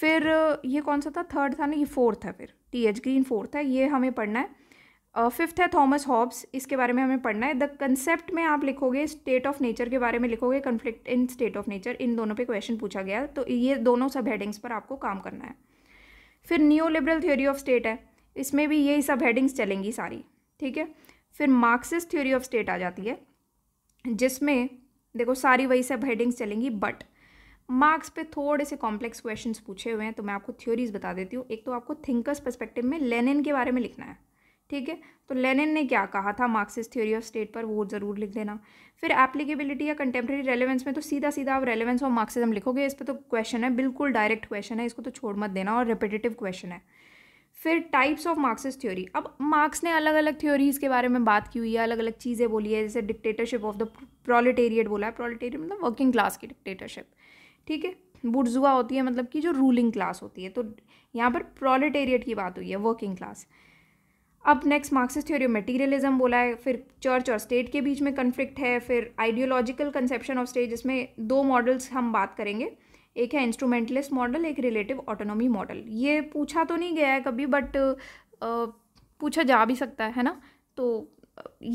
फिर ये कौन सा था थर्ड था ना ये फोर्थ है फिर टी एच ग्रीन फोर्थ है ये हमें पढ़ना है फिफ्थ है थॉमस हॉब्स इसके बारे में हमें पढ़ना है द कंसेप्ट में आप लिखोगे स्टेट ऑफ नेचर के बारे में लिखोगे conflict in state of nature इन दोनों पे क्वेश्चन पूछा गया तो ये दोनों सब हेडिंग्स पर आपको काम करना है फिर new liberal theory of state है इसमें भी यही सब हेडिंग्स चलेंगी सारी ठीक है फिर मार्क्सिस थ्योरी ऑफ स्टेट आ जाती है जिसमें देखो सारी वही सब हेडिंग्स चलेंगी बट मार्क्स पे थोड़े से कॉम्प्लेक्स क्वेश्चंस पूछे हुए हैं तो मैं आपको थ्योरीज बता देती हूँ एक तो आपको थिंकर्स पर्सपेक्टिव में लेनिन के बारे में लिखना है ठीक है तो लेनिन ने क्या कहा था मार्क्सिस्ट थ्योरी ऑफ स्टेट पर वो ज़रूर लिख देना फिर एप्लीकेबिलिटी या कंटेम्प्रेरी रेलेवेंस में तो सीधा सीधा आप रेलेवेंस और मार्क्सिज्म लिखोगे इस पर तो क्वेश्चन है बिल्कुल डायरेक्ट क्वेश्चन है इसको तो छोड़ मत देना और रिपीटेटिव क्वेश्चन है फिर टाइप्स ऑफ मार्क्सिस्ट थ्योरी अब मार्क्स ने अलग अलग थ्योरीज़ के बारे में बात की हुई है अलग अलग चीज़ें बोली है जैसे डिक्टेटरशिप ऑफ द प्रोलेटेरियट बोला है प्रोलेटेरिएट मतलब वर्किंग क्लास की डिक्टेटरशिप ठीक है बुर्जुआ होती है मतलब कि जो रूलिंग क्लास होती है तो यहाँ पर प्रोलेटेरियट की बात हुई है वर्किंग क्लास अब नेक्स्ट मार्क्सिस थ्योरी मटीरियलिज्म बोला है फिर चर्च और स्टेट के बीच में कन्फ्लिक्ट है फिर आइडियोलॉजिकल कंसेप्शन ऑफ स्टेट जिसमें दो मॉडल्स हम बात करेंगे एक है इंस्ट्रूमेंटलिस्ट मॉडल एक रिलेटिव ऑटोनॉमी मॉडल ये पूछा तो नहीं गया है कभी बट पूछा जा भी सकता है ना तो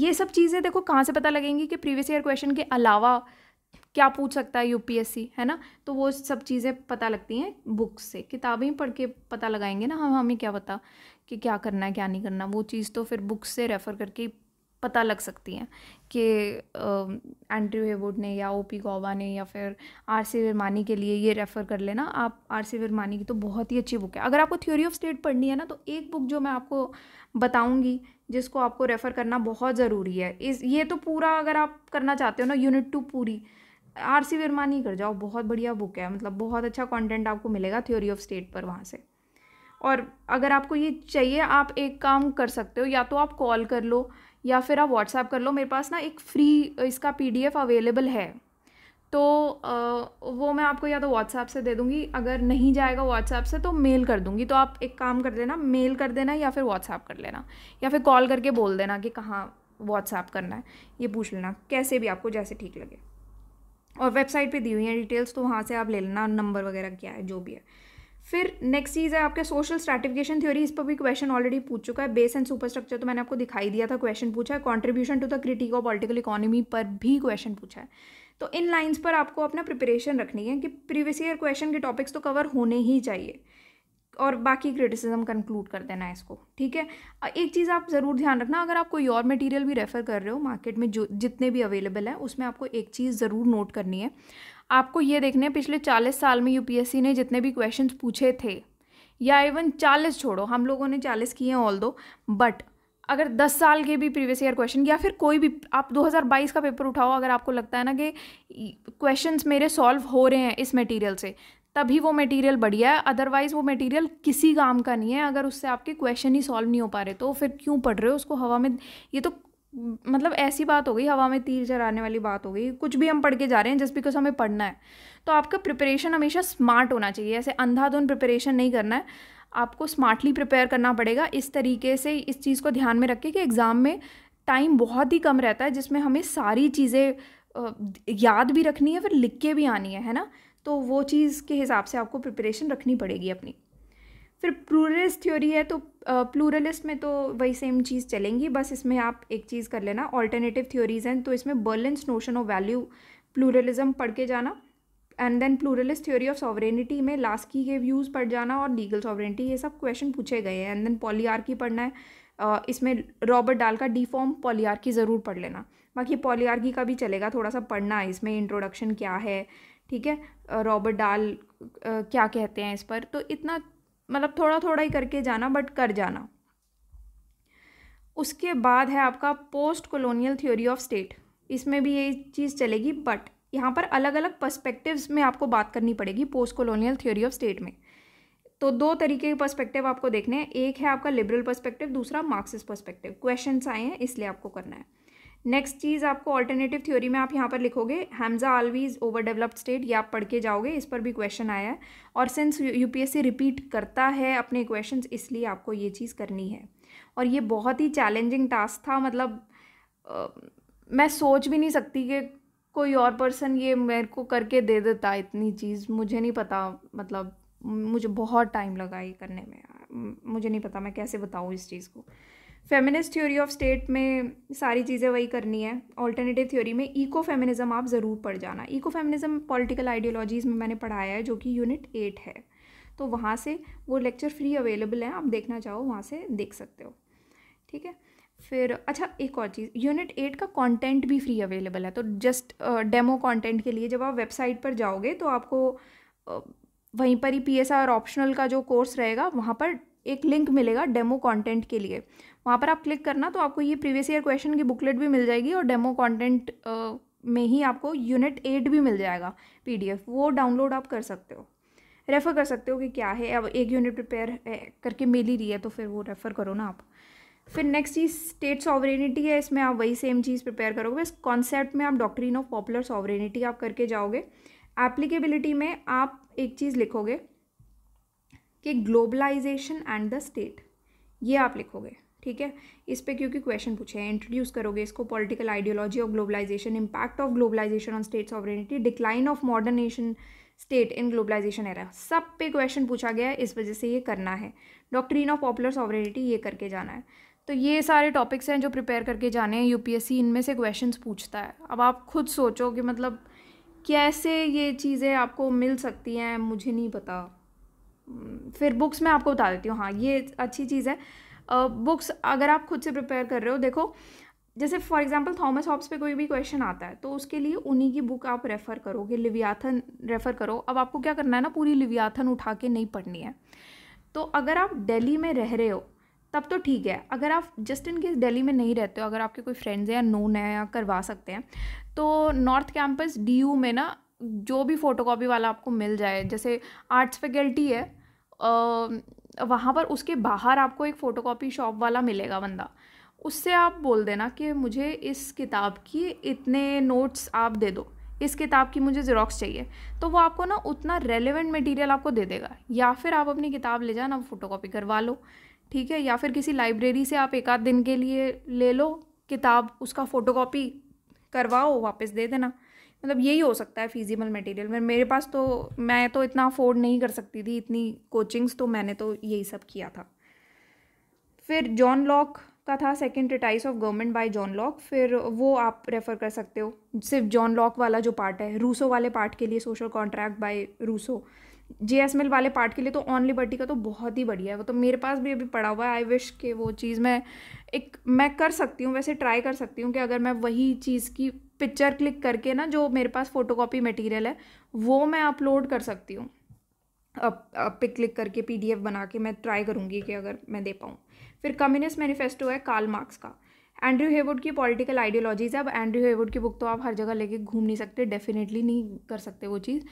ये सब चीज़ें देखो कहाँ से पता लगेंगी कि प्रीवियस ईयर क्वेश्चन के अलावा क्या पूछ सकता है यूपीएससी है ना तो वो सब चीज़ें पता लगती हैं बुक्स से किताबें पढ़ के पता लगाएंगे ना हम हमें क्या पता कि क्या करना है क्या नहीं करना वो चीज़ तो फिर बुक से रेफ़र करके पता लग सकती हैं कि एंड्रयू हेवुड ने या ओपी गोवा ने या फिर आर सी विरमानी के लिए ये रेफ़र कर लेना आप आर सी वरमानी की तो बहुत ही अच्छी बुक है अगर आपको थ्योरी ऑफ स्टेट पढ़नी है ना तो एक बुक जो मैं आपको बताऊंगी जिसको आपको रेफ़र करना बहुत ज़रूरी है इस ये तो पूरा अगर आप करना चाहते हो ना यूनिट टू पूरी आर सी विरमानी कर जाओ बहुत बढ़िया बुक है मतलब बहुत अच्छा कॉन्टेंट आपको मिलेगा थ्योरी ऑफ स्टेट पर वहाँ से और अगर आपको ये चाहिए आप एक काम कर सकते हो या तो आप कॉल कर लो या फिर आप व्हाट्सएप कर लो मेरे पास ना एक फ्री इसका पीडीएफ अवेलेबल है तो आ, वो मैं आपको या तो व्हाट्सएप से दे दूँगी अगर नहीं जाएगा व्हाट्सएप से तो मेल कर दूँगी तो आप एक काम कर देना मेल कर देना या फिर व्हाट्सएप कर लेना या फिर कॉल करके बोल देना कि कहाँ व्हाट्सएप करना है ये पूछ लेना कैसे भी आपको जैसे ठीक लगे और वेबसाइट पे दी हुई हैं डिटेल्स तो वहाँ से आप ले लेना नंबर वगैरह क्या है जो भी है फिर नेक्स्ट चीज़ है आपके सोशल स्ट्रेटिफिकेशन थ्योरी इस पर भी क्वेश्चन ऑलरेडी पूछ चुका है बेस एंड सुपर स्ट्रक्चर तो मैंने आपको दिखाई दिया था क्वेश्चन पूछा है contribution to the critique of political economy पर भी क्वेश्चन पूछा है तो इन लाइन्स पर आपको अपना प्रिपरेशन रखनी है कि प्रीवियस ईयर क्वेश्चन के टॉपिक्स तो कवर होने ही चाहिए और बाकी क्रिटिसिज्म कंक्लूड कर देना है इसको ठीक है एक चीज़ आप ज़रूर ध्यान रखना अगर आप कोई और मटेरियल भी रेफ़र कर रहे हो मार्केट में जो जितने भी अवेलेबल है उसमें आपको एक चीज़ ज़रूर नोट करनी है आपको ये देखने पिछले चालीस साल में यूपीएससी ने जितने भी क्वेश्चन पूछे थे या इवन चालीस छोड़ो हम लोगों ने चालीस किए ऑल दो बट अगर 10 साल के भी प्रीवियस ईयर क्वेश्चन या फिर कोई भी आप 2022 का पेपर उठाओ अगर आपको लगता है ना कि क्वेश्चंस मेरे सॉल्व हो रहे हैं इस मटेरियल से तभी वो मटेरियल बढ़िया है अदरवाइज़ वो मटेरियल किसी काम का नहीं है अगर उससे आपके क्वेश्चन ही सॉल्व नहीं हो पा रहे तो फिर क्यों पढ़ रहे हो उसको हवा में ये तो मतलब ऐसी बात हो गई हवा में तीर चराने वाली बात हो गई कुछ भी हम पढ़ के जा रहे हैं जस्ट बिकॉज हमें पढ़ना है तो आपका प्रिपरेशन हमेशा स्मार्ट होना चाहिए ऐसे अंधाधुन प्रिपरेशन नहीं करना है आपको स्मार्टली प्रिपेयर करना पड़ेगा इस तरीके से इस चीज़ को ध्यान में रखें कि एग्ज़ाम में टाइम बहुत ही कम रहता है जिसमें हमें सारी चीज़ें याद भी रखनी है फिर लिख के भी आनी है है ना तो वो चीज़ के हिसाब से आपको प्रिपरेशन रखनी पड़ेगी अपनी फिर प्लूरलिस्ट थ्योरी है तो प्लूरलिस्ट में तो वही सेम चीज़ चलेंगी बस इसमें आप एक चीज़ कर लेना ऑल्टरनेटिव थ्योरीज हैं तो इसमें Berlin notion of value pluralism पढ़ के जाना and then pluralist theory of sovereignty में लास्की के व्यूज़ पढ़ जाना और लीगल सॉवरेनिटी ये सब क्वेश्चन पूछे गए हैं एंड देन की पढ़ना है इसमें रॉबर्ट डाल का डी फॉर्म की ज़रूर पढ़ लेना बाकी की का भी चलेगा थोड़ा सा पढ़ना है इसमें इंट्रोडक्शन क्या है ठीक है रॉबर्ट डाल क्या कहते हैं इस पर तो इतना मतलब थोड़ा थोड़ा ही करके जाना बट कर जाना उसके बाद है आपका post colonial theory of state इसमें भी यही चीज़ चलेगी बट यहाँ पर अलग अलग पर्सपेक्टिव्स में आपको बात करनी पड़ेगी post colonial theory of state में तो दो तरीके के पर्सपेक्टिव आपको देखने हैं एक है आपका लिबरल पर्सपेक्टिव दूसरा मार्क्सिस्ट पर्सपेक्टिव क्वेश्चन आए हैं इसलिए आपको करना है नेक्स्ट चीज़ आपको ऑल्टरनेटिव थ्योरी में आप यहाँ पर लिखोगे Hamza Alavi over developed state ये आप पढ़ के जाओगे इस पर भी क्वेश्चन आया है और सिंस यूपीएससी रिपीट करता है अपने क्वेश्चन इसलिए आपको ये चीज़ करनी है और ये बहुत ही चैलेंजिंग टास्क था मतलब आ, मैं सोच भी नहीं सकती कि कोई और पर्सन ये मेरे को करके दे देता इतनी चीज़ मुझे नहीं पता मतलब मुझे बहुत टाइम लगा ये करने में मुझे नहीं पता मैं कैसे बताऊँ इस चीज़ को फेमिनिस्ट थ्योरी ऑफ स्टेट में सारी चीज़ें वही करनी है ऑल्टरनेटिव थ्योरी में इको फेमिनिज़म आप ज़रूर पढ़ जाना इको फेमिनिज़म पॉलिटिकल आइडियोलॉजीज़ में मैंने पढ़ाया है जो कि यूनिट एट है तो वहाँ से वो लेक्चर फ्री अवेलेबल है आप देखना चाहो वहाँ से देख सकते हो ठीक है फिर अच्छा एक और चीज़ यूनिट एट का कंटेंट भी फ्री अवेलेबल है तो जस्ट डेमो कंटेंट के लिए जब आप वेबसाइट पर जाओगे तो आपको uh, वहीं पर ही पी एस आर ऑप्शनल का जो कोर्स रहेगा वहाँ पर एक लिंक मिलेगा डेमो कंटेंट के लिए वहाँ पर आप क्लिक करना तो आपको ये प्रीवियस ईयर क्वेश्चन की बुकलेट भी मिल जाएगी और डेमो कंटेंट में ही आपको यूनिट एट भी मिल जाएगा पीडीएफ वो डाउनलोड आप कर सकते हो रेफ़र कर सकते हो कि क्या है अब एक यूनिट प्रिपेयर करके मिल ही रही है तो फिर वो रेफ़र करो ना आप फिर नेक्स्ट चीज़ स्टेट सॉवरेनिटी है इसमें आप वही सेम चीज़ प्रिपेयर करोगे बस कॉन्सेप्ट में आप डॉक्ट्रीन ऑफ पॉपुलर सॉवरेनिटी आप करके जाओगे एप्लीकेबिलिटी में आप एक चीज़ लिखोगे कि ग्लोबलाइजेशन एंड द स्टेट ये आप लिखोगे ठीक है इस पर क्योंकि क्वेश्चन पूछे हैं इंट्रोड्यूस करोगे इसको political ideology of globalisation impact of globalisation on state sovereignty decline of modern nation state in globalisation era सब पे क्वेश्चन पूछा गया है इस वजह से ये करना है डॉक्ट्रीन ऑफ पॉपुलर सॉवरिटी ये करके जाना है तो ये सारे टॉपिक्स हैं जो प्रिपेयर करके जाने हैं यूपीएससी इनमें से क्वेश्चन पूछता है अब आप खुद सोचो कि मतलब कैसे ये चीज़ें आपको मिल सकती हैं मुझे नहीं पता फिर बुक्स मैं आपको बता देती हूँ हाँ ये अच्छी चीज़ है बुक्स uh, अगर आप खुद से प्रिपेयर कर रहे हो देखो जैसे फॉर एग्जांपल थॉमस हॉब्स पे कोई भी क्वेश्चन आता है तो उसके लिए उन्हीं की बुक आप रेफ़र करोगे लिवियाथन रेफ़र करो अब आपको क्या करना है ना पूरी लिवियाथन उठा के नहीं पढ़नी है तो अगर आप दिल्ली में रह रहे हो तब तो ठीक है अगर आप जस्ट इन केस दिल्ली में नहीं रहते हो अगर आपके कोई फ्रेंड्स हैं या नोन है या करवा सकते हैं तो नॉर्थ कैंपस डी में ना जो भी फ़ोटोकॉपी वाला आपको मिल जाए जैसे आर्ट्स फैकल्टी है वहाँ पर उसके बाहर आपको एक फ़ोटोकॉपी शॉप वाला मिलेगा बंदा उससे आप बोल देना कि मुझे इस किताब की इतने नोट्स आप दे दो इस किताब की मुझे जेरोक्स चाहिए तो वो आपको ना उतना रेलिवेंट मटेरियल आपको दे देगा या फिर आप अपनी किताब ले जाना फ़ोटो करवा लो ठीक है या फिर किसी लाइब्रेरी से आप एक आध दिन के लिए ले लो किताब उसका फ़ोटो करवाओ वापस दे देना मतलब यही हो सकता है फिजिबल मटेरियल में मेरे पास तो मैं तो इतना अफोर्ड नहीं कर सकती थी इतनी कोचिंग्स तो मैंने तो यही सब किया था फिर जॉन लॉक का था second treatise of government by John Locke फिर वो आप रेफ़र कर सकते हो सिर्फ जॉन लॉक वाला जो पार्ट है रूसो वाले पार्ट के लिए social contract by Rousseau J S Mill वाले पार्ट के लिए तो ऑन लिबर्टी का तो बहुत ही बढ़िया है वो तो मेरे पास भी अभी पड़ा हुआ है आई विश कि वो चीज़ मैं एक मैं कर सकती हूँ वैसे ट्राई कर सकती हूँ कि अगर मैं वही चीज़ की पिक्चर क्लिक करके ना जो मेरे पास फ़ोटोकॉपी मटेरियल है वो मैं अपलोड कर सकती हूँ अब अब पे क्लिक करके पीडीएफ बना के मैं ट्राई करूँगी कि अगर मैं दे पाऊँ फिर कम्युनिस्ट मैनिफेस्टो है कार्ल मार्क्स का एंड्रयू हेवुड की पॉलिटिकल आइडियोलॉजीज़ है अब एंड्रयू हेवुड की बुक तो आप हर जगह लेके घूम नहीं सकते डेफिनेटली नहीं कर सकते वो चीज़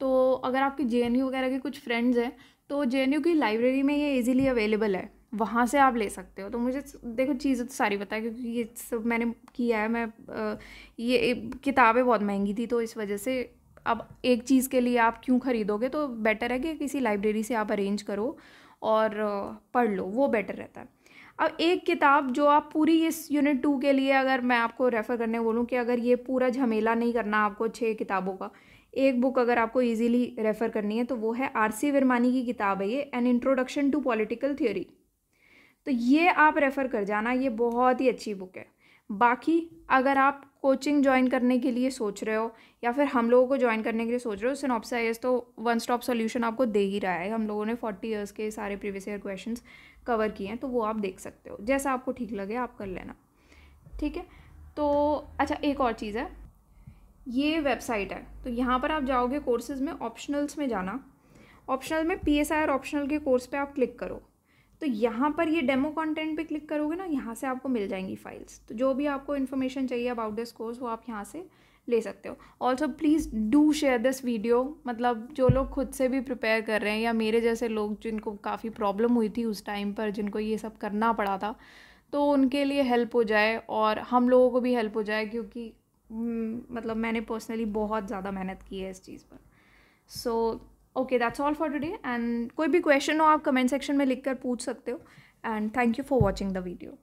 तो अगर आपके जे वगैरह के कुछ फ्रेंड्स हैं तो जे की लाइब्रेरी में ये ईजिली अवेलेबल है वहाँ से आप ले सकते हो तो मुझे देखो चीज़ें तो सारी बताए क्योंकि ये सब मैंने किया है मैं ये किताबें बहुत महंगी थी तो इस वजह से अब एक चीज़ के लिए आप क्यों ख़रीदोगे तो बेटर है कि किसी लाइब्रेरी से आप अरेंज करो और पढ़ लो वो बेटर रहता है अब एक किताब जो आप पूरी इस यूनिट टू के लिए अगर मैं आपको रेफ़र करने बोलूँ कि अगर ये पूरा झमेला नहीं करना आपको छः किताबों का एक बुक अगर आपको इजीली रेफ़र करनी है तो वो है आरसी वर्मानी की किताब है ये an introduction to political theory तो ये आप रेफ़र कर जाना ये बहुत ही अच्छी बुक है बाकी अगर आप कोचिंग ज्वाइन करने के लिए सोच रहे हो या फिर हम लोगों को ज्वाइन करने के लिए सोच रहे हो सिनोपसाइज तो वन स्टॉप सॉल्यूशन आपको दे ही रहा है हम लोगों ने फोर्टी ईयर्स के सारे प्रीवियस ईयर क्वेश्चन कवर किए हैं तो वो आप देख सकते हो जैसा आपको ठीक लगे आप कर लेना ठीक है तो अच्छा एक और चीज़ है ये वेबसाइट है तो यहाँ पर आप जाओगे कोर्सेज़ में ऑप्शनल्स में जाना ऑप्शनल में पी एस आई और ऑप्शनल के कोर्स पे आप क्लिक करो तो यहाँ पर ये डेमो कंटेंट पे क्लिक करोगे ना यहाँ से आपको मिल जाएंगी फाइल्स तो जो भी आपको इन्फॉर्मेशन चाहिए अबाउट दिस कोर्स वो आप यहाँ से ले सकते हो also please do share this video मतलब जो लोग खुद से भी प्रिपेयर कर रहे हैं या मेरे जैसे लोग जिनको काफ़ी प्रॉब्लम हुई थी उस टाइम पर जिनको ये सब करना पड़ा था तो उनके लिए हेल्प हो जाए और हम लोगों को भी हेल्प हो जाए क्योंकि हम्म, मतलब मैंने पर्सनली बहुत ज़्यादा मेहनत की है इस चीज़ पर so so, okay that's all for today and कोई भी क्वेश्चन हो आप कमेंट सेक्शन में लिख कर पूछ सकते हो and thank you for watching the video